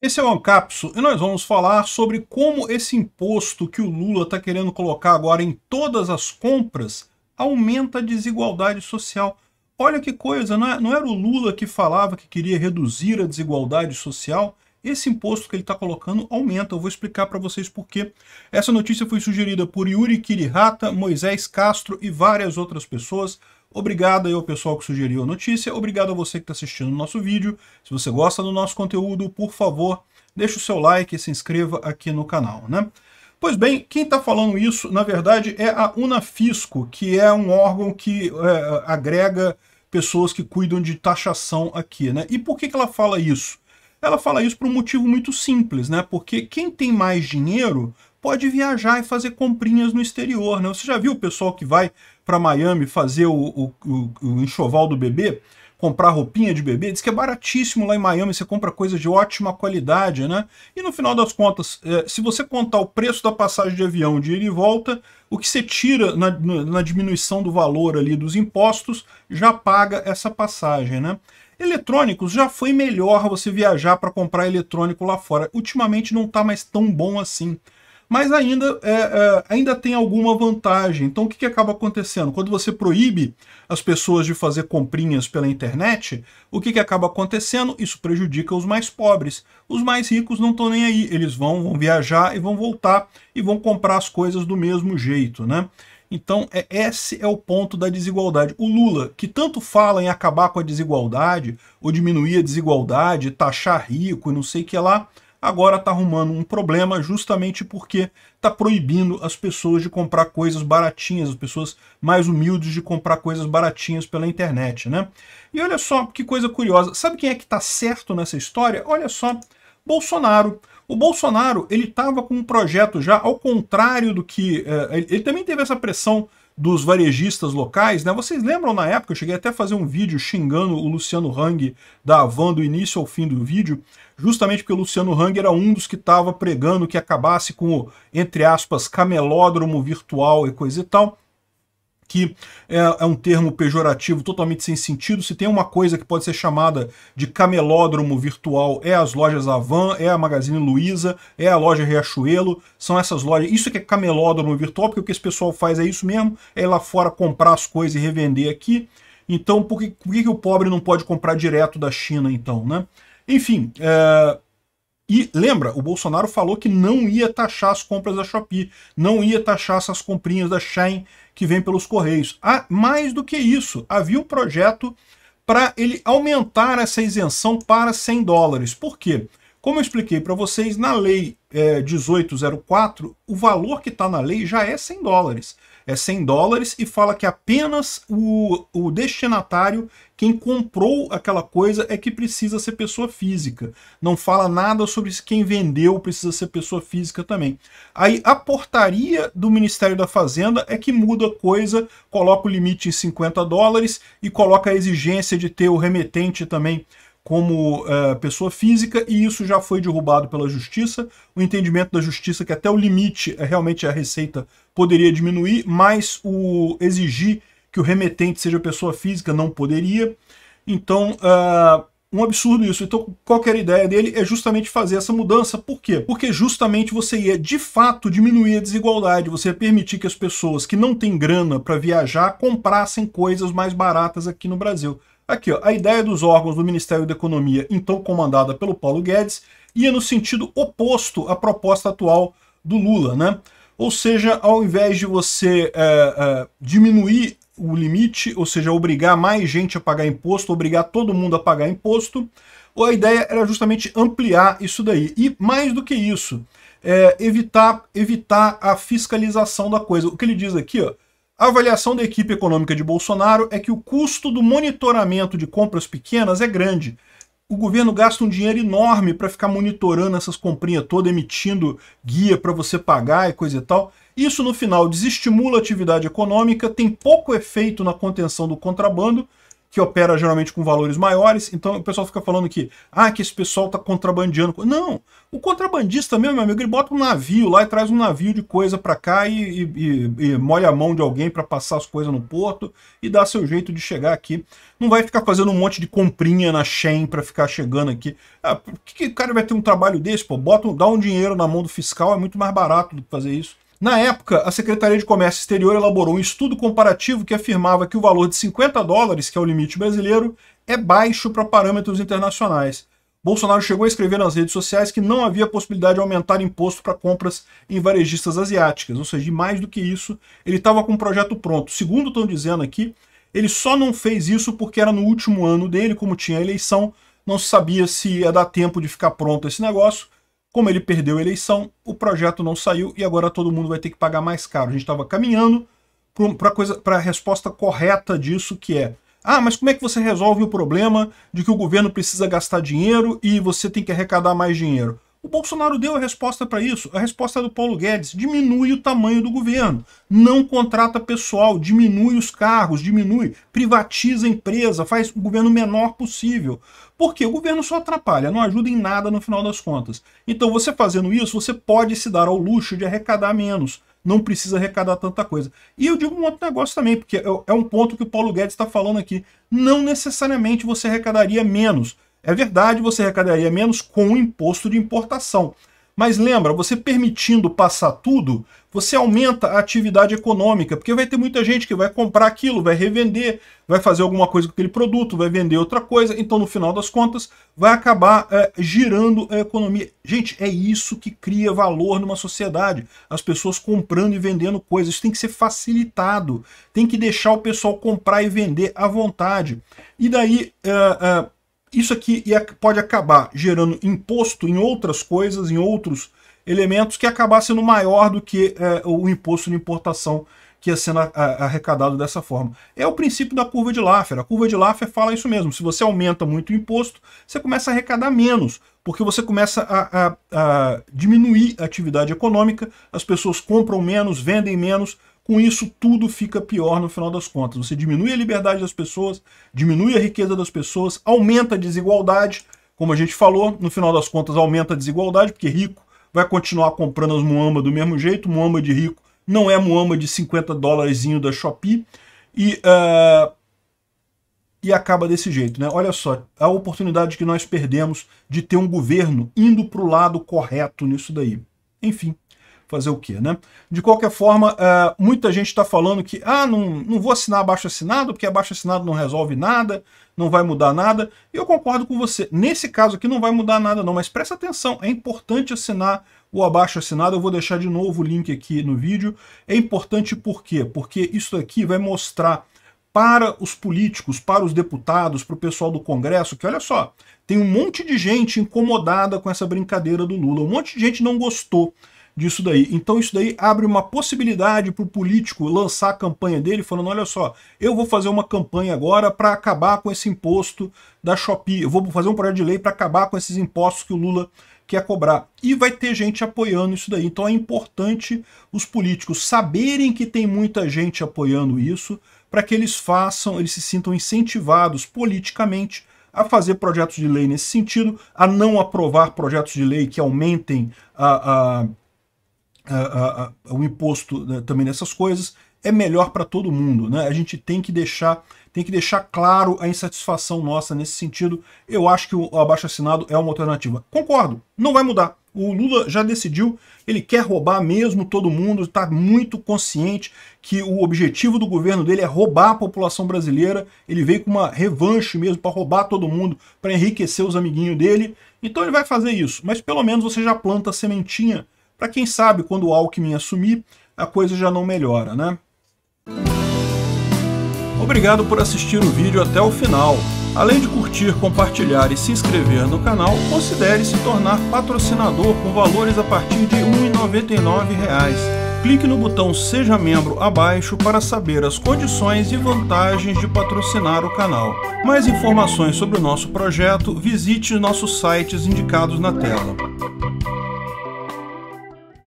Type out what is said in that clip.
Esse é o Ancapsu e nós vamos falar sobre como esse imposto que o Lula está querendo colocar agora em todas as compras aumenta a desigualdade social. Olha que coisa, não, é, não era o Lula que falava que queria reduzir a desigualdade social? Esse imposto que ele está colocando aumenta, eu vou explicar para vocês por quê. Essa notícia foi sugerida por Yuri Kirihata, Moisés Castro e várias outras pessoas. Obrigado aí ao pessoal que sugeriu a notícia, obrigado a você que está assistindo o nosso vídeo. Se você gosta do nosso conteúdo, por favor, deixe o seu like e se inscreva aqui no canal, né? Pois bem, quem está falando isso, na verdade, é a Unafisco, que é um órgão que é, agrega pessoas que cuidam de taxação aqui, né? E por que, que ela fala isso? Ela fala isso por um motivo muito simples, né? Porque quem tem mais dinheiro pode viajar e fazer comprinhas no exterior, né? Você já viu o pessoal que vai para Miami fazer o, o, o, o, enxoval do bebê, comprar roupinha de bebê, diz que é baratíssimo lá em Miami, você compra coisa de ótima qualidade, né? E no final das contas, é, se você contar o preço da passagem de avião de ida e volta, o que você tira na, na diminuição do valor ali dos impostos, já paga essa passagem, né? Eletrônicos já foi melhor você viajar para comprar eletrônico lá fora. Ultimamente não está mais tão bom assim mas ainda, é, é, ainda tem alguma vantagem. Então o que, que acaba acontecendo? Quando você proíbe as pessoas de fazer comprinhas pela internet, o que, que acaba acontecendo? Isso prejudica os mais pobres. Os mais ricos não estão nem aí, eles vão, vão viajar e vão voltar e vão comprar as coisas do mesmo jeito, né? Então, é, esse é o ponto da desigualdade. O Lula, que tanto fala em acabar com a desigualdade, ou diminuir a desigualdade, taxar rico e não sei o que lá, agora está arrumando um problema justamente porque está proibindo as pessoas de comprar coisas baratinhas, as pessoas mais humildes de comprar coisas baratinhas pela internet, né? E olha só que coisa curiosa, sabe quem é que está certo nessa história? Olha só, Bolsonaro. O Bolsonaro, ele estava com um projeto já, ao contrário do que... Eh, ele também teve essa pressão dos varejistas locais, né? Vocês lembram na época, eu cheguei até a fazer um vídeo xingando o Luciano Hang da Avan do início ao fim do vídeo, justamente porque o Luciano Hang era um dos que estava pregando que acabasse com o, entre aspas, camelódromo virtual e coisa e tal que é, é, um termo pejorativo totalmente sem sentido. Se tem uma coisa que pode ser chamada de camelódromo virtual, é as lojas Avan, é a Magazine Luiza, é a loja Riachuelo, são essas lojas. Isso que é camelódromo virtual, porque o que esse pessoal faz é isso mesmo, é ir lá fora comprar as coisas e revender aqui. Então, por que, por que, o pobre não pode comprar direto da China, então, né? Enfim, é, e lembra, o Bolsonaro falou que não ia taxar as compras da Shopee, não ia taxar essas comprinhas da Shein que vem pelos Correios. Ah, mais do que isso, havia um projeto para ele aumentar essa isenção para 100 dólares. Por quê? Como eu expliquei para vocês, na lei é, eh, 1804, o valor que está na lei já é 100 dólares é 100 dólares e fala que apenas o, o destinatário, quem comprou aquela coisa, é que precisa ser pessoa física. Não fala nada sobre quem vendeu precisa ser pessoa física também. Aí a portaria do Ministério da Fazenda é que muda a coisa, coloca o limite em 50 dólares e coloca a exigência de ter o remetente também como é, pessoa física, e isso já foi derrubado pela justiça. O entendimento da justiça que até o limite, é, realmente a receita poderia diminuir, mas o exigir que o remetente seja pessoa física não poderia. Então, é, um absurdo isso. Então, qualquer ideia dele é justamente fazer essa mudança. Por quê? Porque justamente você ia, de fato, diminuir a desigualdade. Você ia permitir que as pessoas que não têm grana para viajar comprassem coisas mais baratas aqui no Brasil. Aqui, ó, a ideia dos órgãos do Ministério da Economia, então comandada pelo Paulo Guedes, ia no sentido oposto à proposta atual do Lula, né? Ou seja, ao invés de você é, é, diminuir o limite, ou seja, obrigar mais gente a pagar imposto, obrigar todo mundo a pagar imposto, a ideia era justamente ampliar isso daí. E mais do que isso, é, evitar, evitar a fiscalização da coisa. O que ele diz aqui, ó, a avaliação da equipe econômica de Bolsonaro é que o custo do monitoramento de compras pequenas é grande. O governo gasta um dinheiro enorme para ficar monitorando essas comprinhas toda, emitindo guia para você pagar e coisa e tal. Isso, no final, desestimula a atividade econômica, tem pouco efeito na contenção do contrabando que opera geralmente com valores maiores, então o pessoal fica falando que, ah, que esse pessoal tá contrabandeando. Não, o contrabandista mesmo, meu amigo, ele bota um navio lá e traz um navio de coisa para cá e, e, e, molha a mão de alguém para passar as coisas no porto e dá seu jeito de chegar aqui. Não vai ficar fazendo um monte de comprinha na Shen para ficar chegando aqui. Ah, por que, que o cara vai ter um trabalho desse? Pô, bota, dá um dinheiro na mão do fiscal, é muito mais barato do que fazer isso. Na época, a Secretaria de Comércio Exterior elaborou um estudo comparativo que afirmava que o valor de 50 dólares, que é o limite brasileiro, é baixo para parâmetros internacionais. Bolsonaro chegou a escrever nas redes sociais que não havia possibilidade de aumentar imposto para compras em varejistas asiáticas, ou seja, mais do que isso, ele estava com um projeto pronto. Segundo estão dizendo aqui, ele só não fez isso porque era no último ano dele, como tinha a eleição, não sabia se ia dar tempo de ficar pronto esse negócio, como ele perdeu a eleição, o projeto não saiu e agora todo mundo vai ter que pagar mais caro. A gente estava caminhando para a resposta correta disso, que é ah, mas como é que você resolve o problema de que o governo precisa gastar dinheiro e você tem que arrecadar mais dinheiro? O Bolsonaro deu a resposta para isso. A resposta é do Paulo Guedes: diminui o tamanho do governo, não contrata pessoal, diminui os carros, diminui, privatiza a empresa, faz o governo menor possível. Porque o governo só atrapalha, não ajuda em nada no final das contas. Então, você fazendo isso, você pode se dar ao luxo de arrecadar menos. Não precisa arrecadar tanta coisa. E eu digo um outro negócio também, porque é, é um ponto que o Paulo Guedes está falando aqui. Não necessariamente você arrecadaria menos é verdade, você arrecadaria menos com o imposto de importação. Mas lembra, você permitindo passar tudo, você aumenta a atividade econômica, porque vai ter muita gente que vai comprar aquilo, vai revender, vai fazer alguma coisa com aquele produto, vai vender outra coisa, então no final das contas vai acabar é, girando a economia. Gente, é isso que cria valor numa sociedade, as pessoas comprando e vendendo coisas, isso tem que ser facilitado, tem que deixar o pessoal comprar e vender à vontade. E daí... É, é, isso aqui pode acabar gerando imposto em outras coisas, em outros elementos, que acabar sendo maior do que é, o imposto de importação que ia é sendo arrecadado dessa forma. É o princípio da curva de Laffer. A curva de Laffer fala isso mesmo. Se você aumenta muito o imposto, você começa a arrecadar menos, porque você começa a, a, a diminuir a atividade econômica, as pessoas compram menos, vendem menos, com isso tudo fica pior no final das contas. Você diminui a liberdade das pessoas, diminui a riqueza das pessoas, aumenta a desigualdade, como a gente falou, no final das contas aumenta a desigualdade, porque rico vai continuar comprando as muamba do mesmo jeito, muamba de rico não é muamba de 50 dólares da Shopee, e, uh, e acaba desse jeito. Né? Olha só, a oportunidade que nós perdemos de ter um governo indo para o lado correto nisso daí. Enfim, fazer o quê, né? De qualquer forma, uh, muita gente está falando que, ah, não, não vou assinar abaixo-assinado, porque abaixo-assinado não resolve nada, não vai mudar nada. E eu concordo com você. Nesse caso aqui não vai mudar nada não, mas presta atenção, é importante assinar o abaixo assinado, eu vou deixar de novo o link aqui no vídeo. É importante por quê? Porque isso aqui vai mostrar para os políticos, para os deputados, para o pessoal do Congresso, que olha só, tem um monte de gente incomodada com essa brincadeira do Lula, um monte de gente não gostou disso daí. Então isso daí abre uma possibilidade para o político lançar a campanha dele falando, olha só, eu vou fazer uma campanha agora para acabar com esse imposto da Shopee, eu vou fazer um projeto de lei para acabar com esses impostos que o Lula quer cobrar. E vai ter gente apoiando isso daí. Então é importante os políticos saberem que tem muita gente apoiando isso para que eles façam, eles se sintam incentivados politicamente a fazer projetos de lei nesse sentido, a não aprovar projetos de lei que aumentem a, a o imposto né, também nessas coisas é melhor para todo mundo. Né? A gente tem que deixar tem que deixar claro a insatisfação nossa nesse sentido. Eu acho que o abaixo-assinado é uma alternativa. Concordo, não vai mudar. O Lula já decidiu, ele quer roubar mesmo todo mundo, está muito consciente que o objetivo do governo dele é roubar a população brasileira. Ele veio com uma revanche mesmo para roubar todo mundo, para enriquecer os amiguinhos dele. Então ele vai fazer isso, mas pelo menos você já planta a sementinha para quem sabe quando o Alckmin assumir, a coisa já não melhora, né? Obrigado por assistir o vídeo até o final. Além de curtir, compartilhar e se inscrever no canal, considere se tornar patrocinador com valores a partir de R$ 1,99. Clique no botão Seja Membro abaixo para saber as condições e vantagens de patrocinar o canal. Mais informações sobre o nosso projeto, visite nossos sites indicados na tela.